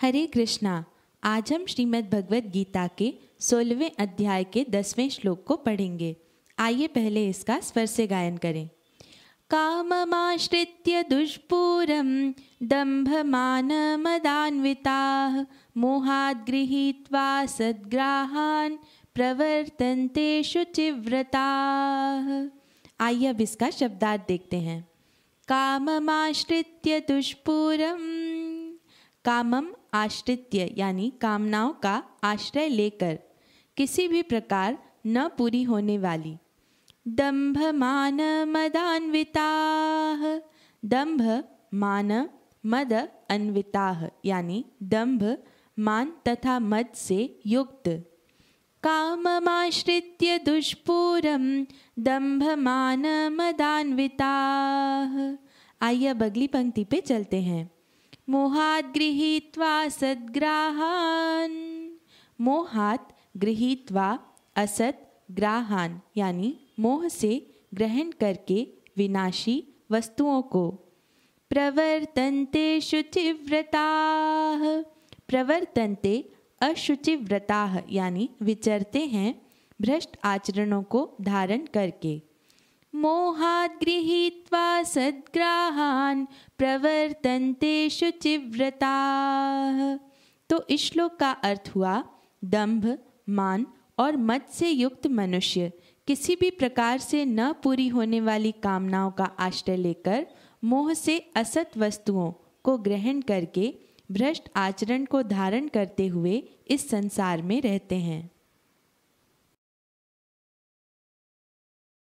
हरे कृष्णा आज हम श्रीमद् भगवद गीता के सोलहवें अध्याय के दसवें श्लोक को पढ़ेंगे आइए पहले इसका स्वर से गायन करें काममाश्रित्य दुष्पूरं मदान्विता मोहाद गृहीत्वा सदग्रहान प्रवर्तन शुचिव्रताः आइए अब इसका शब्दार्थ देखते हैं काममाश्रित्य दुष्पूरम कामम आश्रित्य यानी कामनाओं का आश्रय लेकर किसी भी प्रकार न पूरी होने वाली दंभ मान मदान्विता दंभ मान मद अन्विता यानी दंभ मान तथा मद से युक्त काममाश्रित्य दुष्पूरम दंभ मान मदान्विता आइए अब अगली पंक्ति पे चलते हैं मोहात् गृहीत्वा सद्ग्राहान् मोहात गृहीत्वा असत ग्राहान यानी मोह से ग्रहण करके विनाशी वस्तुओं को प्रवर्तन्ते शुचिव्रता प्रवर्तन्ते अशुचिव्रता यानी विचरते हैं भ्रष्ट आचरणों को धारण करके मोहात् गृहीत्वा सद्ग्राहान प्रवर्तन्ते शुचिव्रता तो इस श्लोक का अर्थ हुआ दंभ मान और मत से युक्त मनुष्य किसी भी प्रकार से न पूरी होने वाली कामनाओं का आश्रय लेकर मोह से असत वस्तुओं को ग्रहण करके भ्रष्ट आचरण को धारण करते हुए इस संसार में रहते हैं